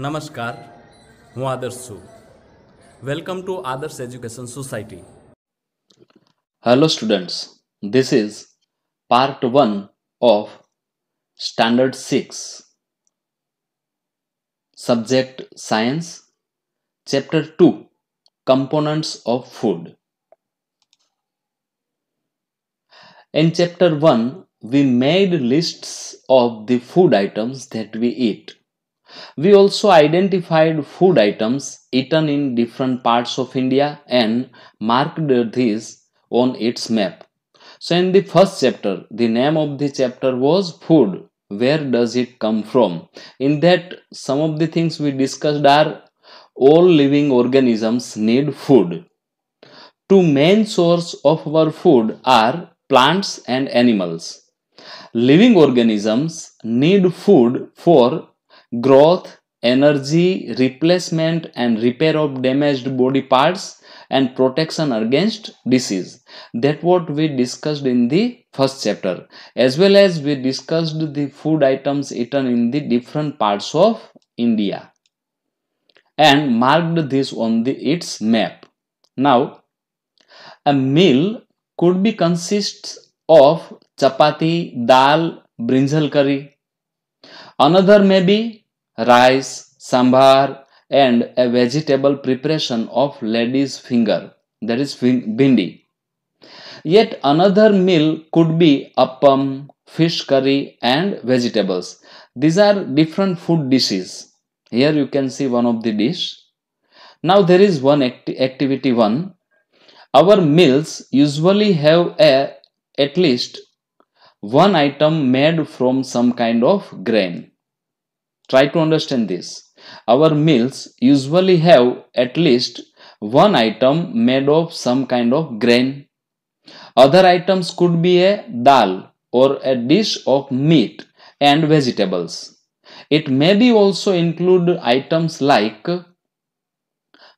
નમસ્કાર હું આદર્શ છું welcome to Adarsh education society hello students this is part one of standard six subject science chapter two components of food In chapter 1, we made lists of the food items that we eat. We also identified food items eaten in different parts of India and marked these on its map. So in the first chapter, the name of the chapter was food. Where does it come from? In that, some of the things we discussed are all living organisms need food. Two main source of our food are plants and animals. Living organisms need food for growth, energy, replacement and repair of damaged body parts and protection against disease. That what we discussed in the first chapter as well as we discussed the food items eaten in the different parts of India and marked this on the its map. Now a meal could be consists of chapati, dal, brinjal curry. Another may be rice, sambar and a vegetable preparation of lady's finger that is bindi. Yet another meal could be appam, fish curry and vegetables. These are different food dishes. Here you can see one of the dish. Now there is one acti activity one. Our meals usually have a at least one item made from some kind of grain. Try to understand this. Our meals usually have at least one item made of some kind of grain. Other items could be a dal or a dish of meat and vegetables. It may be also include items like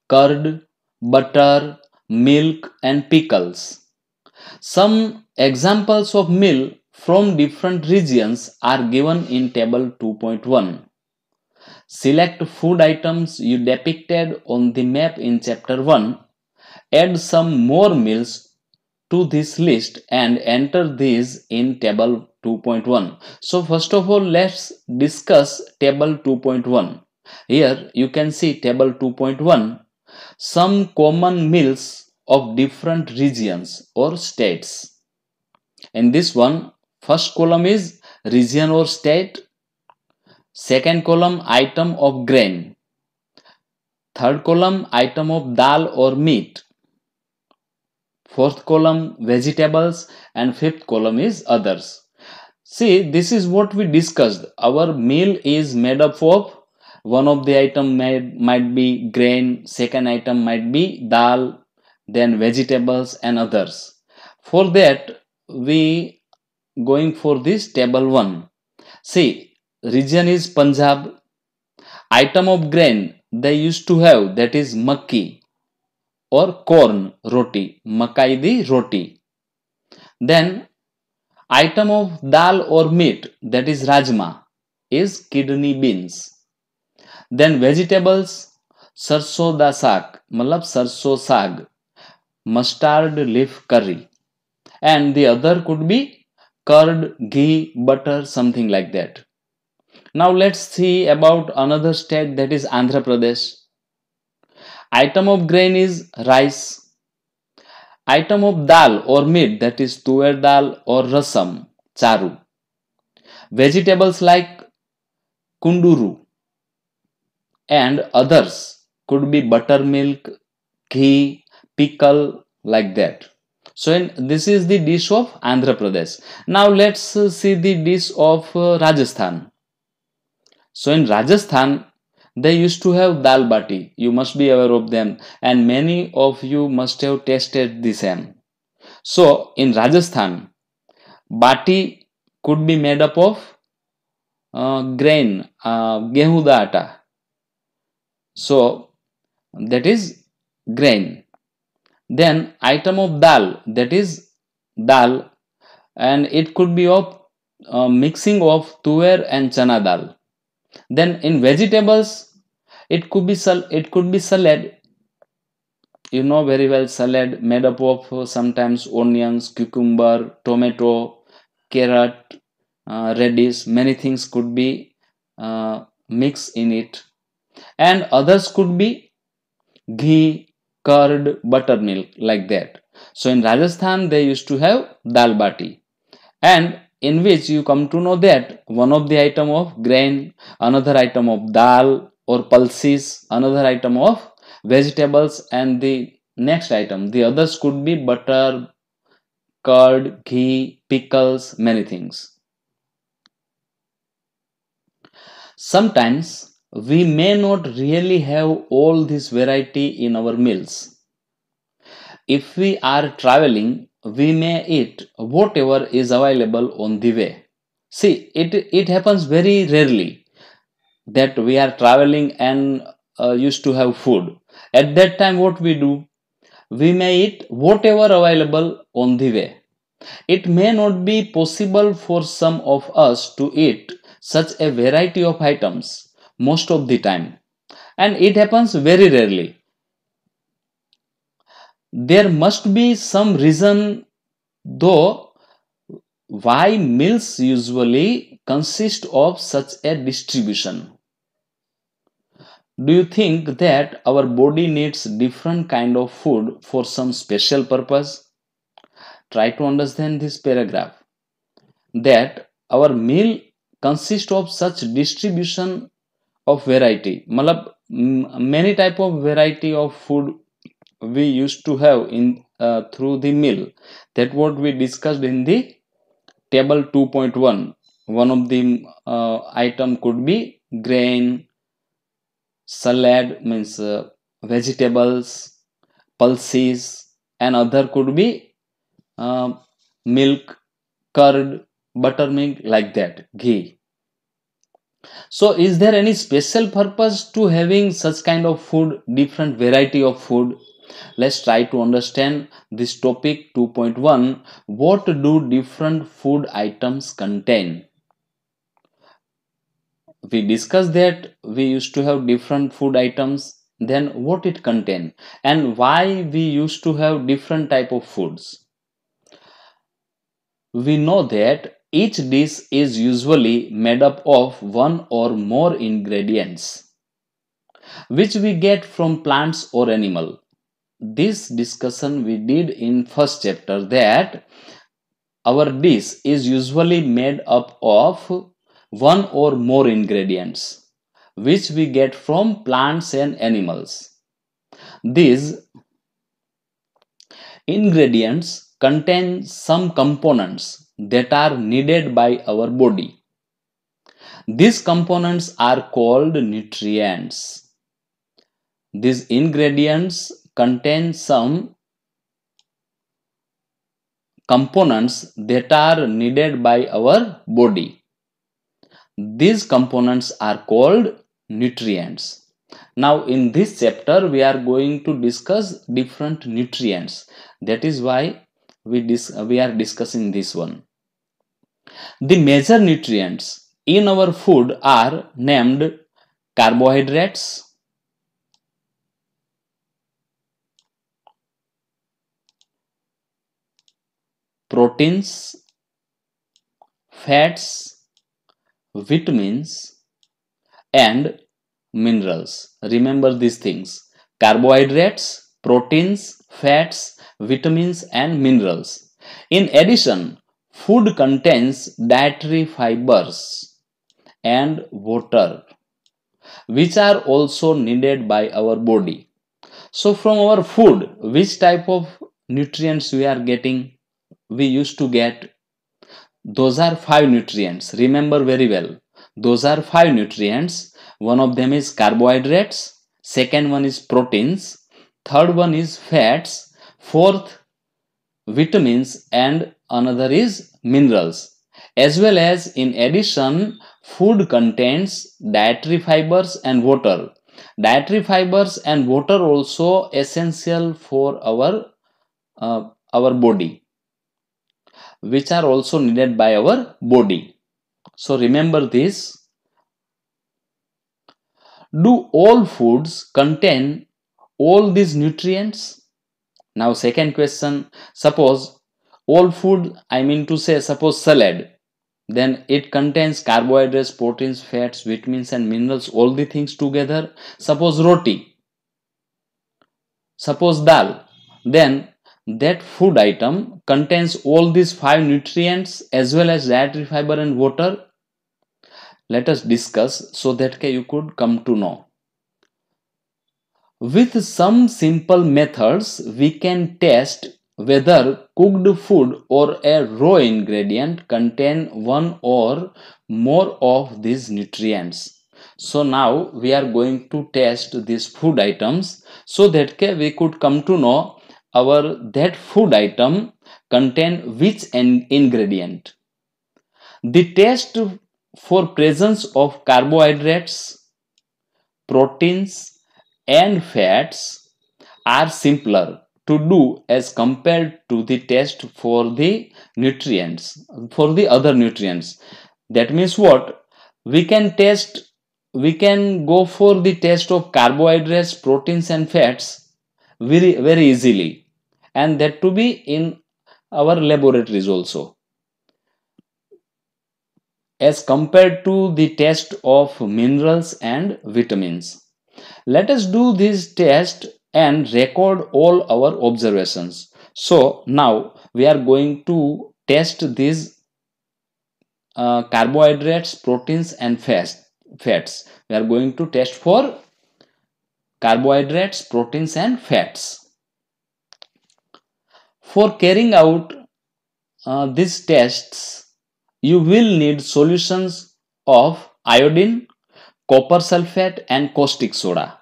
curd, butter, milk and pickles. Some examples of meal from different regions are given in table 2.1. Select food items you depicted on the map in chapter 1. Add some more meals to this list and enter these in table 2.1. So first of all, let's discuss table 2.1. Here you can see table 2.1. Some common meals of different regions or states. In this one, first column is region or state Second column item of grain. Third column item of dal or meat. Fourth column vegetables and fifth column is others. See this is what we discussed. Our meal is made up of one of the item may, might be grain, second item might be dal, then vegetables and others. For that we going for this table 1. See region is Punjab. Item of grain they used to have that is makki or corn roti, makai the roti. Then item of dal or meat that is rajma is kidney beans. Then vegetables sarso da saag, malab sarso saag, mustard leaf curry and the other could be curd ghee butter something like that now let's see about another state that is Andhra Pradesh. Item of grain is rice. Item of dal or meat that is tuer dal or rasam, charu. Vegetables like kunduru and others could be buttermilk, ghee, pickle like that. So in, this is the dish of Andhra Pradesh. Now let's see the dish of uh, Rajasthan. So in Rajasthan, they used to have dal bati. You must be aware of them, and many of you must have tasted the same. So in Rajasthan, bati could be made up of uh, grain, uh, gehuda atta. So that is grain. Then item of dal, that is dal, and it could be of uh, mixing of tuer and chana dal then in vegetables it could be sal it could be salad you know very well salad made up of uh, sometimes onions cucumber tomato carrot uh, radish many things could be uh, mixed in it and others could be ghee curd buttermilk like that so in rajasthan they used to have dal bati and in which you come to know that one of the item of grain, another item of dal or pulses, another item of vegetables and the next item. The others could be butter, curd, ghee, pickles, many things. Sometimes we may not really have all this variety in our meals. If we are traveling we may eat whatever is available on the way. See, it, it happens very rarely that we are traveling and uh, used to have food. At that time, what we do? We may eat whatever available on the way. It may not be possible for some of us to eat such a variety of items most of the time, and it happens very rarely there must be some reason though why meals usually consist of such a distribution. Do you think that our body needs different kind of food for some special purpose? Try to understand this paragraph. That our meal consists of such distribution of variety. many type of variety of food we used to have in uh, through the mill that what we discussed in the table 2.1 one of the uh, item could be grain salad means uh, vegetables pulses and other could be uh, milk curd buttermilk like that ghee so is there any special purpose to having such kind of food different variety of food Let's try to understand this topic 2.1. What do different food items contain? We discussed that we used to have different food items then what it contain and why we used to have different type of foods we know that each dish is usually made up of one or more ingredients which we get from plants or animal this discussion we did in first chapter that our dish is usually made up of one or more ingredients which we get from plants and animals. These ingredients contain some components that are needed by our body. These components are called nutrients. These ingredients Contain some components that are needed by our body. These components are called nutrients. Now in this chapter we are going to discuss different nutrients. That is why we, dis we are discussing this one. The major nutrients in our food are named carbohydrates, proteins, fats, vitamins, and minerals. Remember these things. Carbohydrates, proteins, fats, vitamins, and minerals. In addition, food contains dietary fibers and water, which are also needed by our body. So from our food, which type of nutrients we are getting? we used to get those are five nutrients remember very well those are five nutrients one of them is carbohydrates second one is proteins third one is fats fourth vitamins and another is minerals as well as in addition food contains dietary fibers and water dietary fibers and water also essential for our uh, our body which are also needed by our body. So remember this. Do all foods contain all these nutrients? Now second question, suppose all food, I mean to say suppose salad, then it contains carbohydrates, proteins, fats, vitamins and minerals, all the things together. Suppose roti, suppose dal, then that food item contains all these five nutrients as well as dietary fiber and water let us discuss so that you could come to know with some simple methods we can test whether cooked food or a raw ingredient contain one or more of these nutrients so now we are going to test these food items so that we could come to know our that food item contain which an ingredient the test for presence of carbohydrates proteins and fats are simpler to do as compared to the test for the nutrients for the other nutrients that means what we can test we can go for the test of carbohydrates proteins and fats very very easily and that to be in our laboratories also as compared to the test of minerals and vitamins. Let us do this test and record all our observations. So now we are going to test these uh, carbohydrates, proteins and fats. fats. We are going to test for carbohydrates, proteins and fats. For carrying out uh, these tests, you will need solutions of iodine, copper sulfate and caustic soda.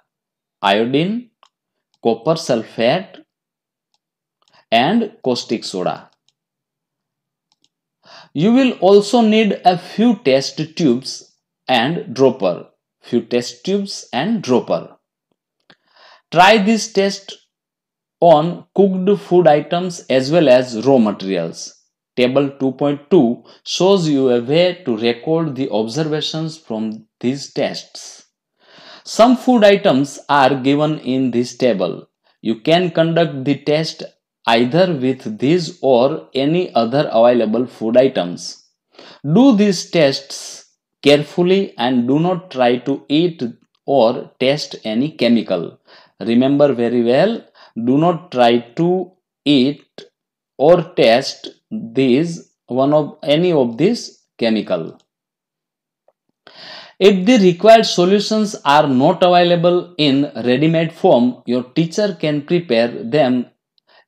Iodine, copper sulfate and caustic soda. You will also need a few test tubes and dropper. Few test tubes and dropper. Try this test on cooked food items as well as raw materials. Table 2.2 shows you a way to record the observations from these tests. Some food items are given in this table. You can conduct the test either with these or any other available food items. Do these tests carefully and do not try to eat or test any chemical. Remember very well do not try to eat or taste these one of any of these chemical if the required solutions are not available in ready-made form your teacher can prepare them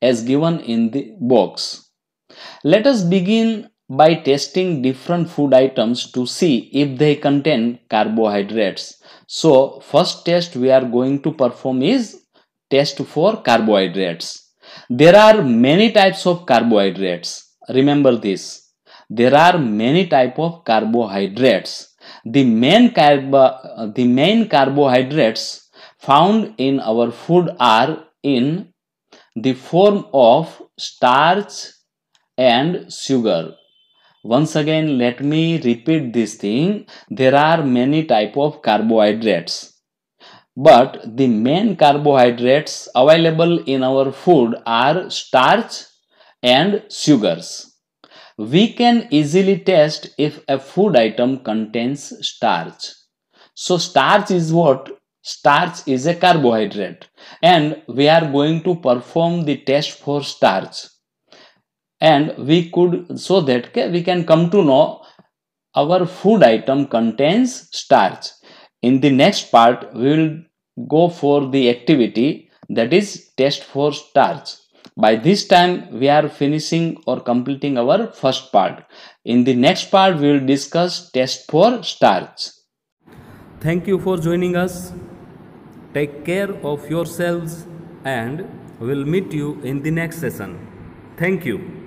as given in the box let us begin by testing different food items to see if they contain carbohydrates so first test we are going to perform is test for carbohydrates. There are many types of carbohydrates. Remember this. There are many type of carbohydrates. The main, carb the main carbohydrates found in our food are in the form of starch and sugar once again let me repeat this thing there are many type of carbohydrates but the main carbohydrates available in our food are starch and sugars. We can easily test if a food item contains starch. So starch is what? Starch is a carbohydrate and we are going to perform the test for starch. And we could, so that we can come to know our food item contains starch. In the next part, we will go for the activity that is test for starch. By this time, we are finishing or completing our first part. In the next part, we will discuss test for starch. Thank you for joining us. Take care of yourselves and we'll meet you in the next session. Thank you.